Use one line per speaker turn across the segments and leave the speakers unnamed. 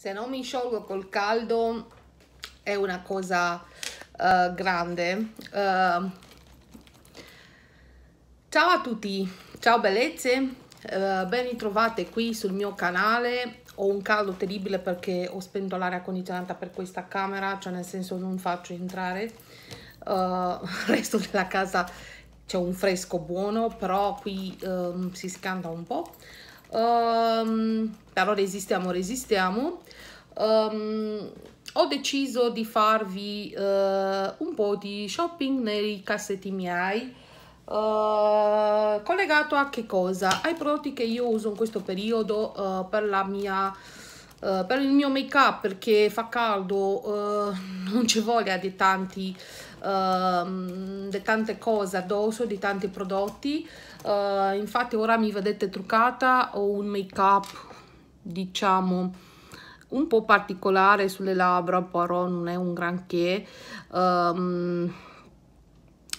se non mi sciolgo col caldo è una cosa uh, grande uh, ciao a tutti ciao bellezze uh, ben ritrovate qui sul mio canale ho un caldo terribile perché ho spento l'aria condizionata per questa camera cioè nel senso non faccio entrare il resto della casa c'è un fresco buono però qui um, si scanta un po' um, però resistiamo resistiamo um, ho deciso di farvi uh, un po' di shopping nei cassetti miei uh, collegato a che cosa? ai prodotti che io uso in questo periodo uh, per la mia per il mio make up perché fa caldo non ci voglia di tanti ehm, di tante cose addosso di tanti prodotti infatti ora mi vedete truccata ho un make up diciamo un po' particolare sulle labbra, però non è un granché. Um,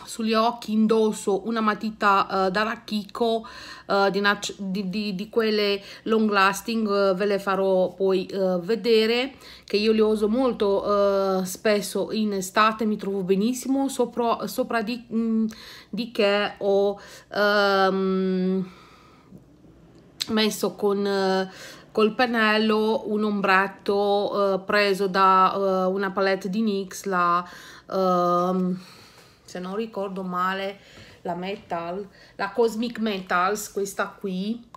sugli occhi indosso una matita uh, da Rakiko uh, eh, di, di, di, di, quelle long lasting uh, ve le farò poi vedere che io le uso molto spesso in estate mi trovo benissimo sopra, sopra di, mh, mm, che ho um, messo con col pennello un ombretto eh, preso da eh, una palette di NYX la ehm, se non ricordo male la metal la cosmic metals questa qui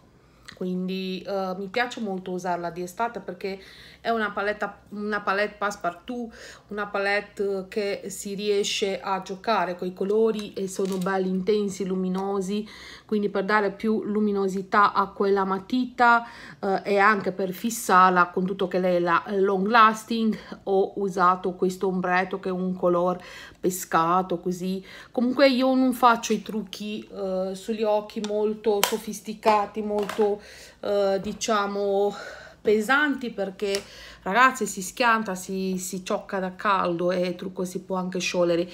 quindi uh, mi piace molto usarla di estate perché è una palette, una palette passepartout, una palette che si riesce a giocare con i colori e sono belli intensi, luminosi, quindi per dare più luminosità a quella matita uh, e anche per fissarla con tutto che lei è la long lasting ho usato questo ombretto che è un color pescato così comunque io non faccio i trucchi uh, sugli occhi molto sofisticati molto eh, diciamo pesanti perché ragazzi si schianta, si, si ciocca da caldo e trucco si può anche sciogliere.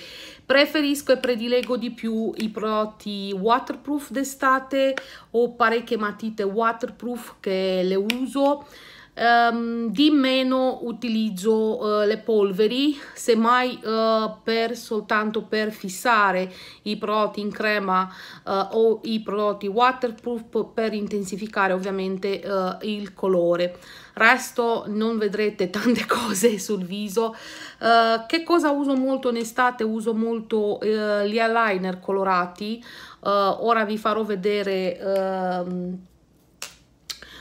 Preferisco e predilego di più i prodotti waterproof d'estate ho parecchie matite waterproof che le uso um, di meno utilizzo uh, le polveri semmai uh, per soltanto per fissare i prodotti in crema eh, o i prodotti waterproof per intensificare ovviamente il colore resto non vedrete tante cose sul viso uh, che cosa uso molto in estate uso molto uh, gli eyeliner colorati uh, ora vi farò vedere ehm,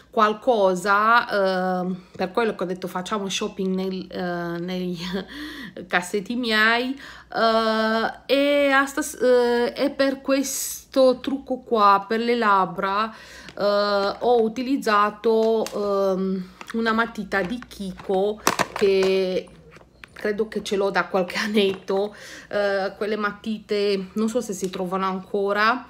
qualcosa, eh, per quello che ho detto facciamo shopping nel, eh, nei cassetti miei eh, e, stas- eh, e, per questo trucco qua per le labbra eh, ho utilizzato ehm, una matita di Kiko che credo che ce l'ho da qualche annetto uh, quelle matite non so se si trovano ancora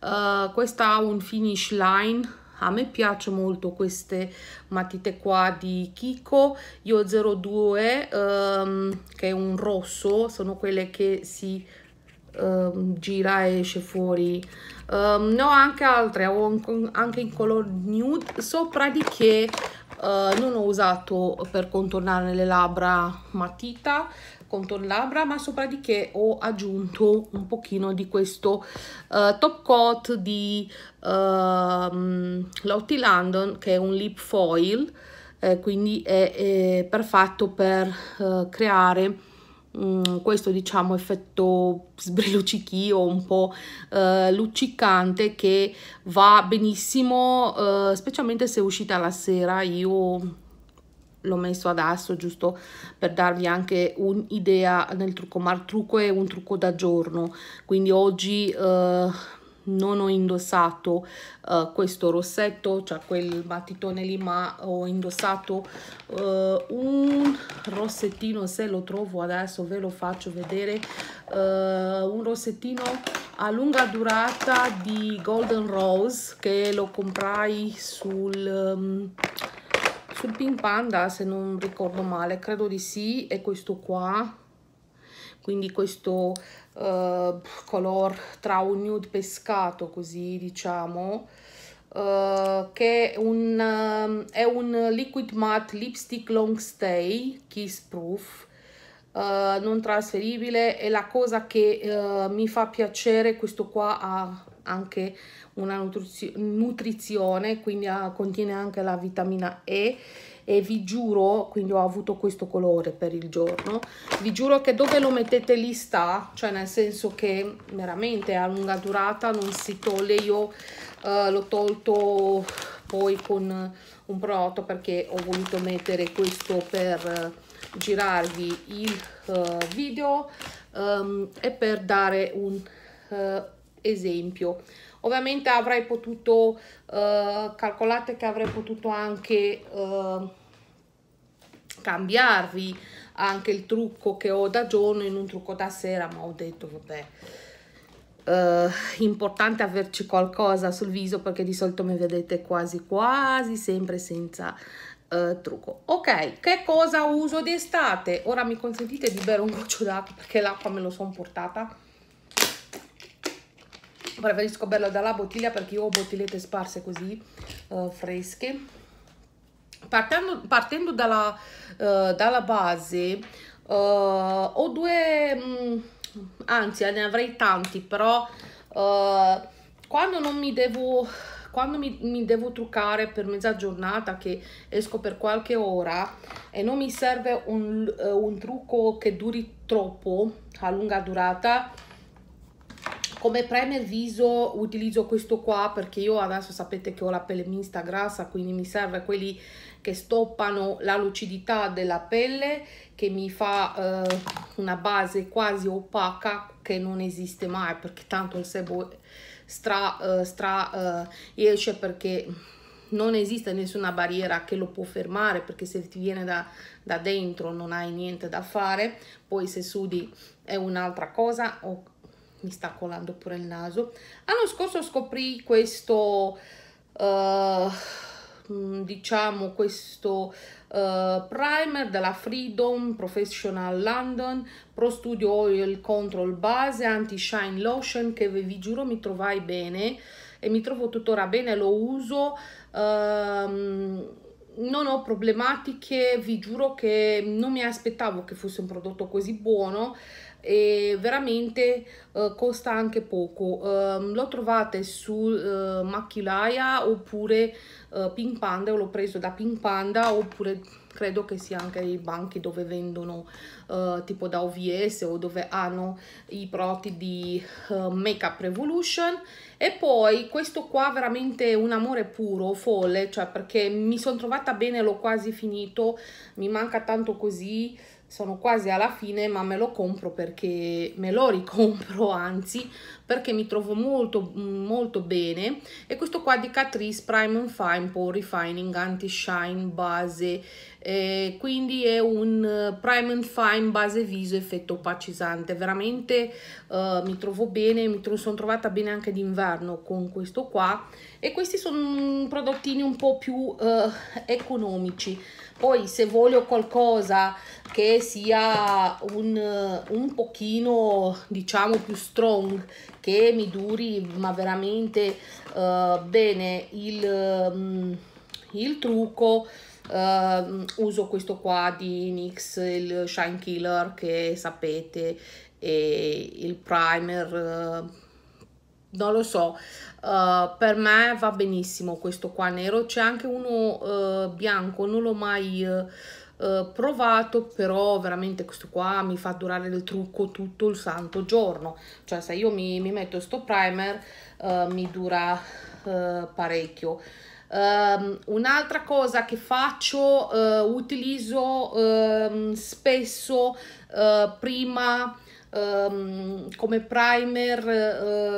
uh, questa ha un finish line a me piace molto queste matite qua di Kiko io 02 ehm, che è un rosso sono quelle che si ehm, gira e esce fuori ehm, ne ho anche altre ho anche in color nude sopra di che Uh, non ho usato per contornare le labbra matita labbra ma sopra di che ho aggiunto un pochino di questo uh, top coat di uh, Lottie London che è un lip foil eh, quindi è, è, perfetto per uh, creare mm, questo diciamo effetto sbrilluccichio un po' uh, luccicante che va benissimo specialmente se uscita la sera io l'ho messo adesso giusto per darvi anche un'idea nel trucco ma il trucco è un trucco da giorno quindi oggi eh, non ho indossato eh, questo rossetto cioè quel battitone lì ma ho indossato eh, un rossettino se lo trovo adesso ve lo faccio vedere eh, un rossettino a lunga durata di golden rose che lo comprai sul um, sul Pink Panda se non ricordo male credo di sì è questo qua quindi questo uh, color tra un nude pescato così diciamo Uh, che è un, um, è un, liquid matte lipstick long stay kiss proof uh, non trasferibile e la cosa che uh, mi fa piacere questo qua ha anche una nutrizio nutrizione, quindi ha, contiene anche la vitamina E e vi giuro, quindi ho avuto questo colore per il giorno, vi giuro che dove lo mettete lì sta, cioè nel senso che veramente a lunga durata non si toglie, io eh, l'ho tolto poi con un prodotto perché ho voluto mettere questo per girarvi il eh, video ehm, e per dare un eh, esempio. Ovviamente avrei potuto, eh, calcolate che avrei potuto anche eh, cambiarvi anche il trucco che ho da giorno in un trucco da sera, ma ho detto vabbè, eh, importante averci qualcosa sul viso perché di solito mi vedete quasi quasi sempre senza Uh, trucco. Ok, che cosa uso d'estate? Ora mi consentite di bere un goccio d'acqua perché l'acqua me lo sono portata preferisco berlo dalla bottiglia perché io ho bottigliette sparse così uh, fresche partendo, partendo dalla, uh, dalla, base uh, ho due mh, mm, anzi ne avrei tanti però quando non mi devo quando mi, mi, devo truccare per mezza giornata che esco per qualche ora e non mi serve un, un trucco che duri troppo a lunga durata come primer viso utilizzo questo qua perché io adesso sapete che ho la pelle mista grassa, quindi mi serve quelli che stoppano la lucidità della pelle, che mi fa eh, una base quasi opaca che non esiste mai perché tanto il sebo stra, eh, stra eh, esce perché non esiste nessuna barriera che lo può fermare perché se ti viene da, da dentro non hai niente da fare poi se sudi è un'altra cosa mi sta colando pure il naso. L'anno scorso scoprì questo, uh, diciamo, questo uh, primer della Freedom Professional London Pro Studio Oil Control Base Anti-Shine Lotion che vi giuro mi trovai bene e mi trovo tuttora bene, lo uso. Uh, non ho problematiche, vi giuro che non mi aspettavo che fosse un prodotto così buono e veramente uh, costa anche poco um, lo trovate su uh, Macchilaia oppure uh, Pink Panda l'ho preso da Pink Panda oppure credo che sia anche i banchi dove vendono uh, tipo da OVS o dove hanno i prodotti di uh, Make Up Revolution e poi questo qua veramente un amore puro, folle, cioè perché mi sono trovata bene, l'ho quasi finito, mi manca tanto così sono quasi alla fine ma me lo compro perché me lo ricompro anzi perché mi trovo molto molto bene e questo qua di Catrice Prime and Fine Pore Refining Anti Shine Base eh, quindi è un eh, Prime and Fine base viso effetto opacizzante veramente eh, mi trovo bene mi tro sono trovata bene anche d'inverno con questo qua e questi sono prodottini un po' più eh, economici poi se voglio qualcosa che sia un, un pochino diciamo più strong che mi duri ma veramente eh, bene il, mm, il trucco Uh, uso questo qua di NYX il Shine Killer che sapete è il primer uh, non lo so, uh, per me va benissimo questo qua nero, c'è anche uno uh, bianco, non l'ho mai uh, provato, però veramente questo qua mi fa durare il trucco tutto il santo giorno, cioè se io mi, mi metto sto primer mi dura parecchio. Um, un'altra cosa che faccio, utilizzo ehm, spesso prima um, come primer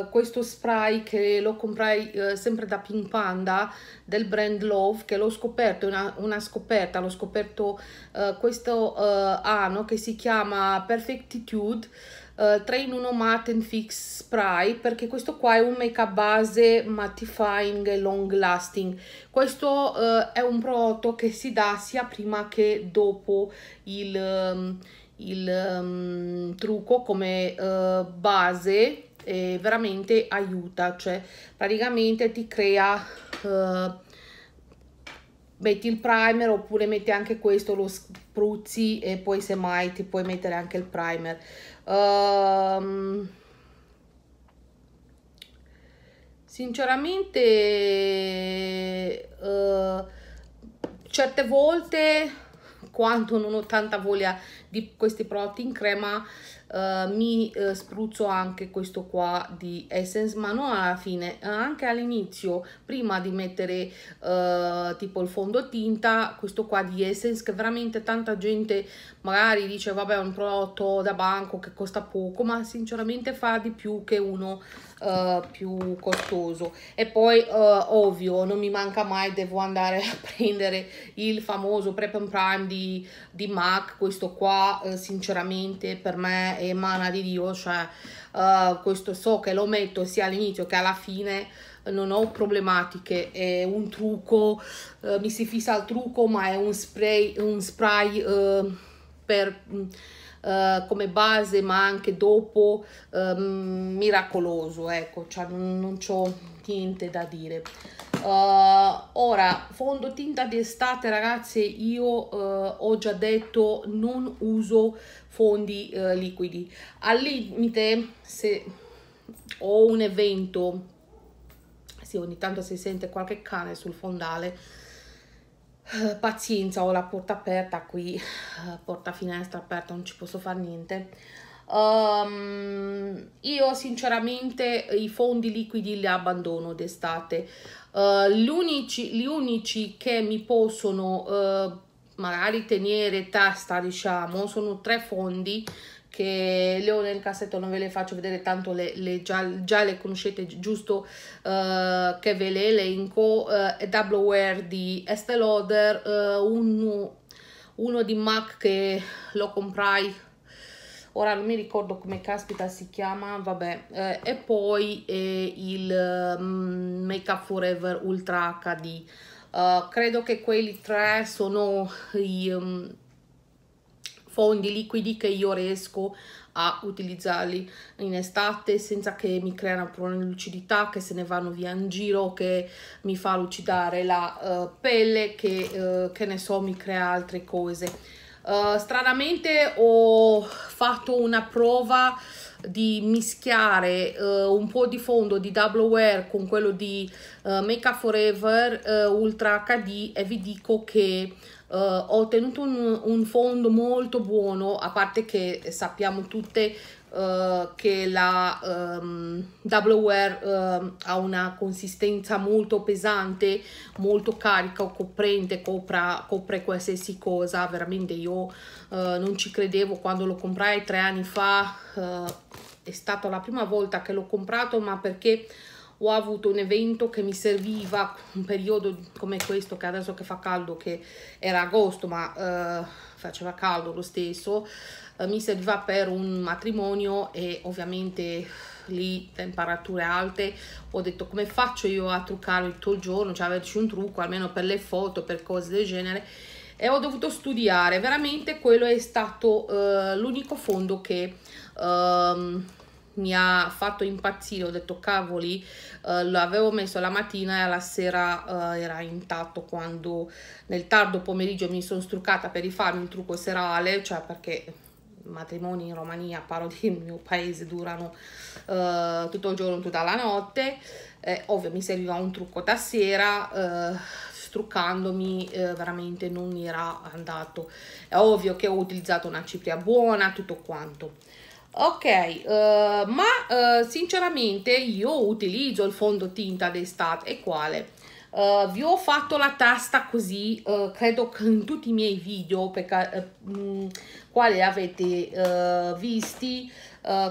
uh, questo spray che lo comprai uh, sempre da Pink Panda del brand Love che l'ho scoperto, una, una scoperta, l'ho scoperto uh, questo anno che si chiama Perfectitude Uh, 3 in 1 matte and fix spray perché questo qua è un make up base mattifying e long lasting questo uh, è un prodotto che si dà sia prima che dopo il, um, il um, trucco come uh, base eh, veramente aiuta cioè praticamente ti crea uh, metti il primer oppure metti anche questo lo spruzzi e poi semmai ti puoi mettere anche il primer um, sinceramente uh, certe volte quando non ho tanta voglia di questi prodotti in crema eh, mi eh, spruzzo anche questo qua di Essence ma non alla fine eh, anche all'inizio prima di mettere eh, tipo il fondotinta questo qua di Essence che veramente tanta gente magari dice vabbè è un prodotto da banco che costa poco ma sinceramente fa di più che uno uh, più costoso e poi uh, ovvio non mi manca mai devo andare a prendere il famoso prep and prime di, di MAC questo qua uh, sinceramente per me è mana di dio cioè questo so che lo metto sia all'inizio che alla fine non ho problematiche, è un trucco, eh, mi si fissa il trucco, ma è un spray, un spray eh, per mm, eh, come base ma anche dopo eh, miracoloso ecco cioè non, non c'ho niente da dire Uh, ora, fondotinta d'estate, ragazzi, io uh, ho già detto non uso fondi uh, liquidi. Al limite, se ho un evento, sì, ogni tanto si sente qualche cane sul fondale, eh, pazienza, ho la porta aperta qui, eh, porta finestra aperta, non ci posso fare niente. Um, io sinceramente i fondi liquidi li abbandono d'estate. Uh, gli, unici, gli, unici, che mi possono uh, magari tenere testa, diciamo, sono tre fondi che le ho nel cassetto, non ve le faccio vedere, tanto le, le già, già, le conoscete, giusto uh, che ve le elenco, uh, Double Wear di Estée Lauder, uh, eh, uno, uno di MAC che lo comprai ora non mi ricordo come caspita si chiama, vabbè, eh, e poi eh, il um, Make Up Forever Ultra HD. Uh, credo che quelli tre sono i, um, fondi liquidi che io riesco a utilizzarli in estate senza che mi creano problemi di lucidità, che se ne vanno via in giro, che mi fa lucidare la uh, pelle, che, uh, che ne so, mi crea altre cose. Uh, stranamente ho fatto una prova di mischiare uh, un po' di fondo di Double Wear con quello di uh, Make Up Forever Ultra HD e vi dico che uh, ho ottenuto un, un, fondo molto buono, a parte che sappiamo tutte uh, che la um, Wear uh, ha una consistenza molto pesante, molto carica, coprente, copra, copre qualsiasi cosa, veramente io eh, non ci credevo quando lo comprai tre anni fa, è stata la prima volta che l'ho comprato, ma perché ho avuto un evento che mi serviva un periodo come questo che adesso che fa caldo che era agosto ma eh, faceva caldo lo stesso eh, mi serviva per un matrimonio e ovviamente lì temperature alte ho detto come faccio io a truccare tutto il giorno cioè averci un trucco almeno per le foto per cose del genere e ho dovuto studiare veramente quello è stato eh, l'unico fondo che ehm, mi ha fatto impazzire, ho detto cavoli, eh, avevo messo la mattina e alla sera eh, era intatto quando nel tardo pomeriggio mi sono struccata per rifarmi un trucco serale, cioè perché matrimoni in Romania, parlo del mio paese, durano eh, tutto il giorno, tutta la notte, ovvio mi serviva un trucco da sera, eh, struccandomi eh, veramente non mi era andato, è ovvio che ho utilizzato una cipria buona, tutto quanto ok uh, ma uh, sinceramente io utilizzo il fondotinta d'estate e quale uh, vi ho fatto la testa così credo che in tutti i miei video per mh, mm, quali avete visti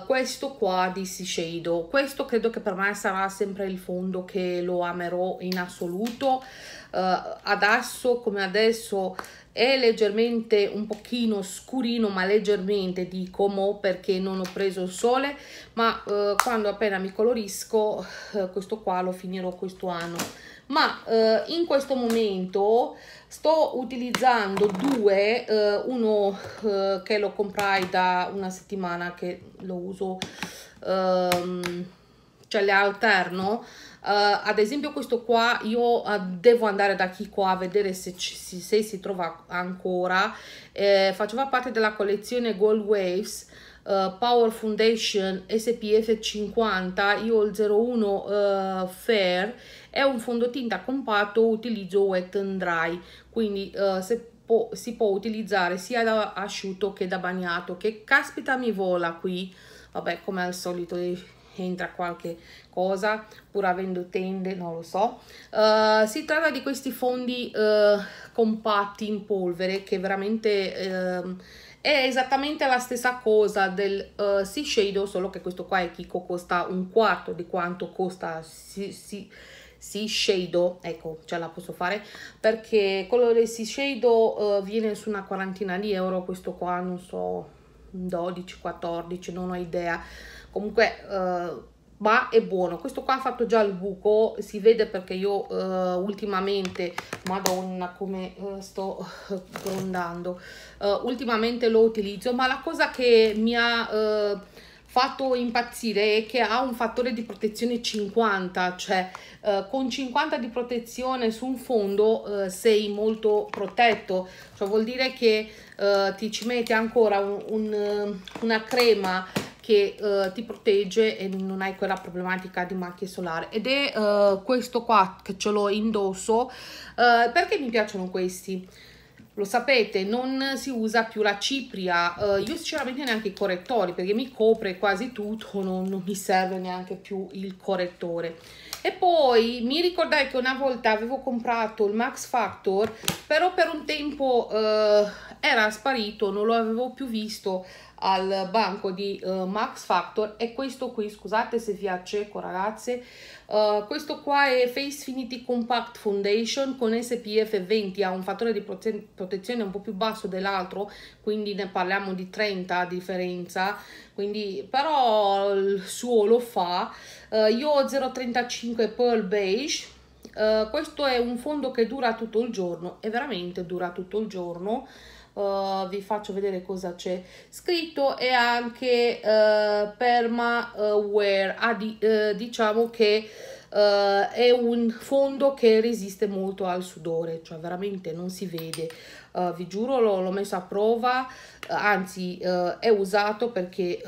questo qua di Shiseido questo credo che per me sarà sempre il fondo che lo amerò in assoluto eh, adesso come adesso è leggermente un pochino scurino ma leggermente dico mo perché non ho preso il sole ma eh, quando appena mi colorisco eh, questo qua lo finirò questo anno ma eh, in questo momento sto utilizzando due eh, uno eh, che lo comprai da una settimana che lo uso ehm, cioè le alterno Uh, ad esempio questo qua io uh, devo andare da Kiko a vedere se, ci, se si trova ancora eh, faceva parte della collezione Gold Waves uh, Power Foundation SPF 50 io ho il 01 Fair è un fondotinta compatto utilizzo wet and dry quindi se po si può utilizzare sia da asciutto che da bagnato che caspita mi vola qui vabbè come al solito entra qualche cosa pur avendo tende non lo so uh, si tratta di questi fondi uh, compatti in polvere che veramente uh, è esattamente la stessa cosa del uh, Sea Shadow solo che questo qua è Kiko costa un quarto di quanto costa si, si, si Shadow, ecco ce la posso fare perché quello del Sea Shadow uh, viene su una quarantina di euro, questo qua non so 12, 14, non ho idea comunque eh, ma è buono questo qua ha fatto già il buco si vede perché io eh, ultimamente madonna come eh, sto eh, grondando eh, ultimamente lo utilizzo ma la cosa che mi ha eh, fatto impazzire è che ha un fattore di protezione 50 cioè eh, con 50 di protezione su un fondo eh, sei molto protetto cioè vuol dire che eh, ti ci metti ancora un, un, una crema che eh, ti protegge e non hai quella problematica di macchie solari ed è eh, questo qua che ce l'ho indosso eh, perché mi piacciono questi lo sapete non si usa più la cipria eh, io sinceramente neanche i correttori perché mi copre quasi tutto non, non mi serve neanche più il correttore e poi mi ricordai che una volta avevo comprato il Max Factor, però per un tempo eh, era sparito, non lo avevo più visto al banco di uh, Max Factor e questo qui, scusate se vi acceco ragazze, uh, questo qua è Face Finity Compact Foundation con SPF 20, ha un fattore di prote protezione un po' più basso dell'altro, quindi ne parliamo di 30 a differenza, quindi però il suo lo fa, uh, io ho 0,35 Pearl Beige, questo è un fondo che dura tutto il giorno e veramente dura tutto il giorno uh, vi faccio vedere cosa c'è scritto e anche uh, eh, permaware eh, uh, ah, diciamo che Uh, è un fondo che resiste molto al sudore, cioè veramente non si vede. Uh, vi giuro, l'ho messo a prova, uh, anzi è usato perché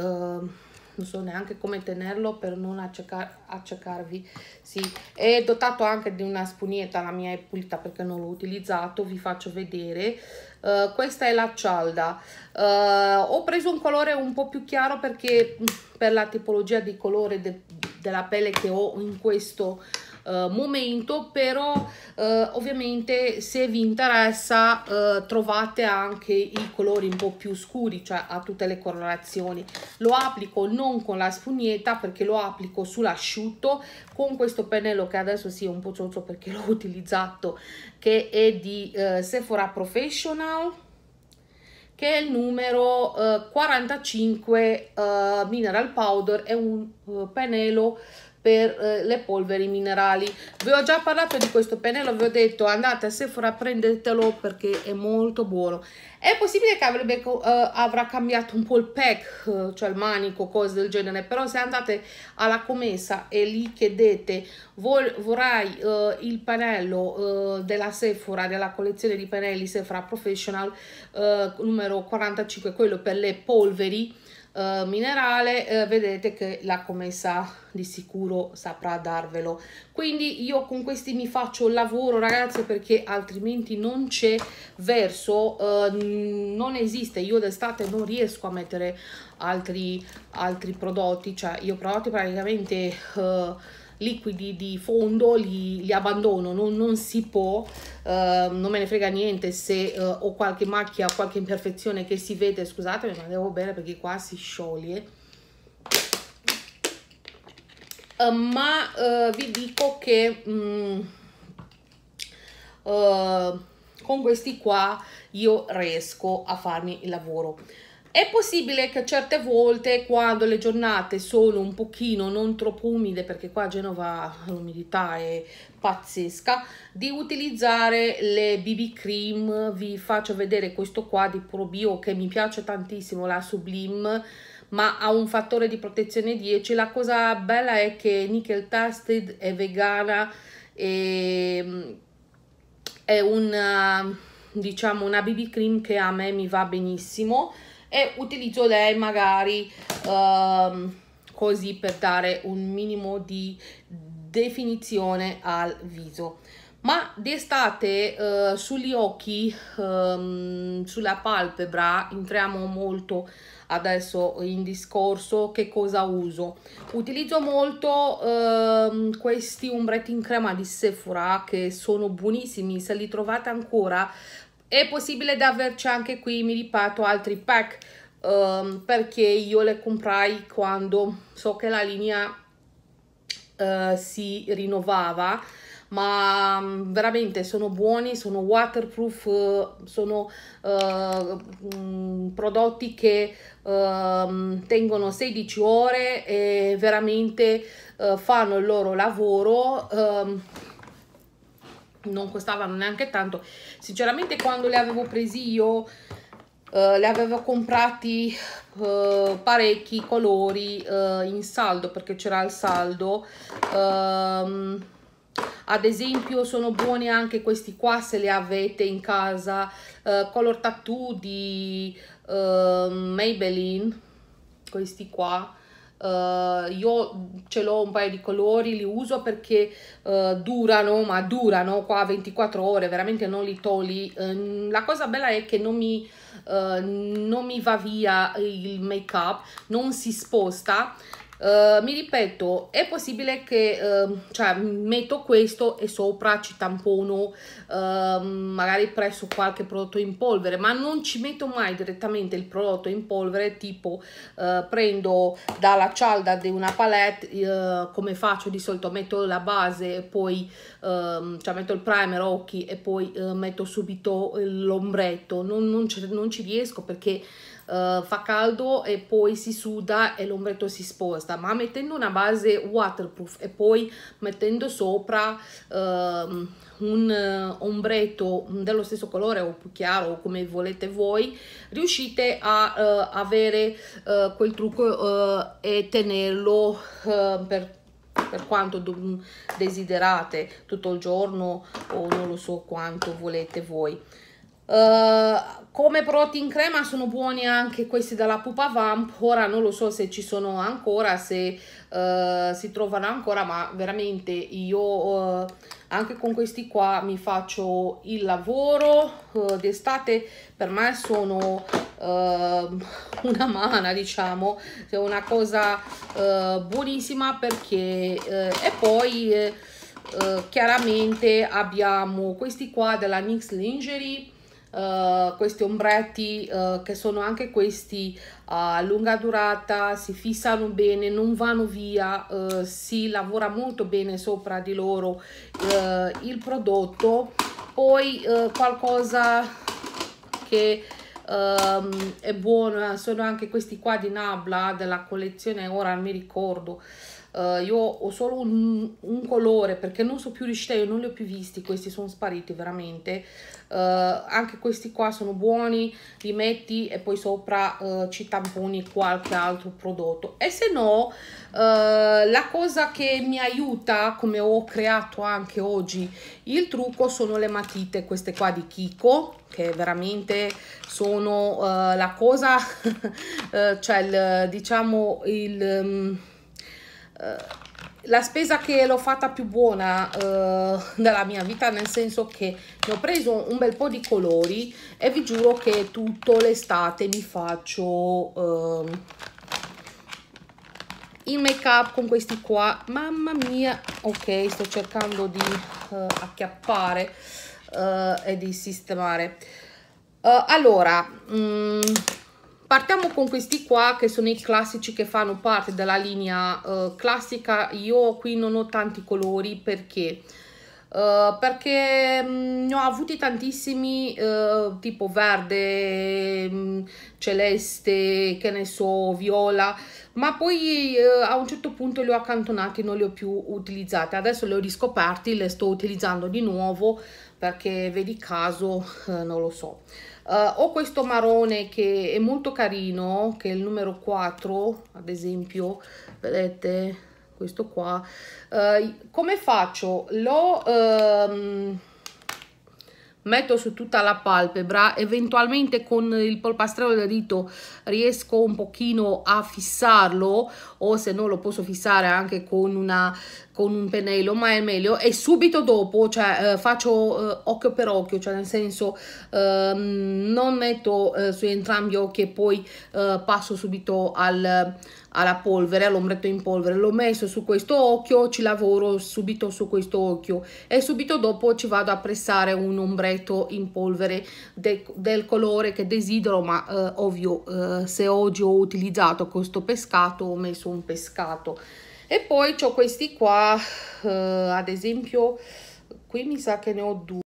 non so neanche come tenerlo per non accecar accecarvi. Sì, è dotato anche di una spugnetta, la mia è pulita perché non l'ho utilizzato, vi faccio vedere. Uh, questa è la cialda. Uh, ho preso un colore un po' più chiaro perché per la tipologia di colore de della pelle che ho in questo eh, momento però eh, ovviamente se vi interessa eh, trovate anche i colori un po' più scuri cioè a tutte le colorazioni lo applico non con la spugnetta perché lo applico sull'asciutto con questo pennello che adesso si sì, è un po' ciozzo perché l'ho utilizzato che è di eh, Sephora Professional che è il numero eh, 45 eh, mineral powder è un eh, pennello per eh, le polveri minerali vi ho già parlato di questo pennello vi ho detto andate a Sephora prendetelo perché è molto buono è possibile che avrebbe, uh, avrà cambiato un po' il pack eh, cioè il manico cose del genere però se andate alla commessa e lì chiedete vol vorrai uh, il pennello della Sephora della collezione di pennelli Sephora Professional numero 45 quello per le polveri eh, minerale eh, vedete che la commessa di sicuro saprà darvelo quindi io con questi mi faccio il lavoro ragazzi perché altrimenti non c'è verso eh, non esiste io d'estate non riesco a mettere altri altri prodotti cioè io prodotti praticamente eh, liquidi di fondo li, li abbandono, non, non, si può, eh, non me ne frega niente se eh, ho qualche macchia, qualche imperfezione che si vede, scusatemi ma devo bere perché qua si scioglie. Uh, ma uh, vi dico che um, uh, con questi qua io riesco a farmi il lavoro è possibile che certe volte quando le giornate sono un pochino non troppo umide, perché qua a Genova l'umidità è pazzesca, di utilizzare le BB cream, vi faccio vedere questo qua di ProBio che mi piace tantissimo, la Sublime, ma ha un fattore di protezione 10. La cosa bella è che Nickel Tasted è vegana e ehm, è un diciamo una BB cream che a me mi va benissimo e utilizzo lei magari um, così per dare un minimo di definizione al viso ma d'estate uh, sugli occhi, um, sulla palpebra, entriamo molto adesso in discorso che cosa uso. Utilizzo molto uh, questi ombretti in crema di Sephora che sono buonissimi, se li trovate ancora è possibile di averci anche qui, mi ripeto, altri pack um, perché io le comprai quando so che la linea uh, si rinnovava ma um, veramente sono buoni, sono waterproof, uh, sono uh, um, prodotti che uh, tengono 16 ore e veramente eh, fanno il loro lavoro. Um, non costavano neanche tanto sinceramente quando le avevo presi io Uh, le avevo comprati uh, parecchi colori uh, in saldo perché c'era il saldo ehm, ad esempio sono buoni anche questi qua se li avete in casa color tattoo di Maybelline questi qua Uh, io ce l'ho un paio di colori, li uso perché uh, durano, ma durano qua 24 ore, veramente non li togli. Uh, la cosa bella è che non mi, eh, non mi va via il make up, non si sposta eh, mi ripeto è possibile che uh, cioè, metto questo e sopra ci tampono uh, magari presso qualche prodotto in polvere ma non ci metto mai direttamente il prodotto in polvere tipo eh, prendo dalla cialda di una palette eh, come faccio di solito metto la base e poi ehm, cioè metto il primer occhi e poi metto subito l'ombretto non, non, non ci riesco perché uh, fa caldo e poi si suda e l'ombretto si sposta, ma mettendo una base waterproof e poi mettendo sopra uh, un eh, ombretto dello stesso colore o più chiaro come volete voi riuscite a uh, avere uh, quel trucco uh, e tenerlo per, per quanto desiderate tutto il giorno o non lo so quanto volete voi come protein crema sono buoni anche questi dalla Pupa Vamp, ora non lo so se ci sono ancora, se uh, si trovano ancora, ma veramente io uh, anche con questi qua mi faccio il lavoro uh, d'estate, per me sono una mana diciamo, è una cosa buonissima perché e poi chiaramente abbiamo questi qua della NYX Lingerie, eh, questi ombretti uh, che sono anche questi a lunga durata, si fissano bene, non vanno via, eh, si lavora molto bene sopra di loro il prodotto. Poi qualcosa che um, è buono sono anche questi qua di Nabla della collezione, ora mi ricordo Uh, io ho solo un, un, colore perché non sono più riuscita, io non li ho più visti, questi sono spariti veramente. Uh, anche questi qua sono buoni, li metti e poi sopra uh, ci tamponi qualche altro prodotto. E se no, la cosa che mi aiuta, come ho creato anche oggi, il trucco sono le matite, queste qua di Kiko che veramente sono la cosa, cioè il, diciamo il... Um, eh, la spesa che l'ho fatta più buona eh, della mia vita nel senso che ne ho preso un bel po' di colori e vi giuro che tutto l'estate mi faccio eh, il make up con questi qua mamma mia ok sto cercando di eh, acchiappare eh, e di sistemare eh, allora mh, mm, Partiamo con questi qua che sono i classici che fanno parte della linea uh, classica. Io qui non ho tanti colori perché Uh, perché mh, mm, ne ho avuti tantissimi uh, tipo verde, mh, mm, celeste, che ne so, viola, ma poi uh, a un certo punto li ho accantonati, non li ho più utilizzati. Adesso li ho riscoperti, le sto utilizzando di nuovo perché vedi caso, non lo so. Uh, ho questo marrone che è molto carino, che è il numero 4, ad esempio, vedete, questo qua. Uh, come faccio? Lo... Um, ehm, metto su tutta la palpebra, eventualmente con il polpastrello del dito riesco un pochino a fissarlo o se no lo posso fissare anche con, una, con un pennello, ma è meglio e subito dopo cioè, eh, faccio eh, occhio per occhio, cioè nel senso eh, non metto eh, su entrambi gli occhi e poi eh, passo subito al alla polvere, all'ombretto in polvere, l'ho messo su questo occhio, ci lavoro subito su questo occhio e subito dopo ci vado a pressare un ombretto in polvere de del colore che desidero, ma eh, ovvio eh, se oggi ho utilizzato questo pescato ho messo un pescato. E poi ho questi qua, eh, ad esempio qui mi sa che ne ho due.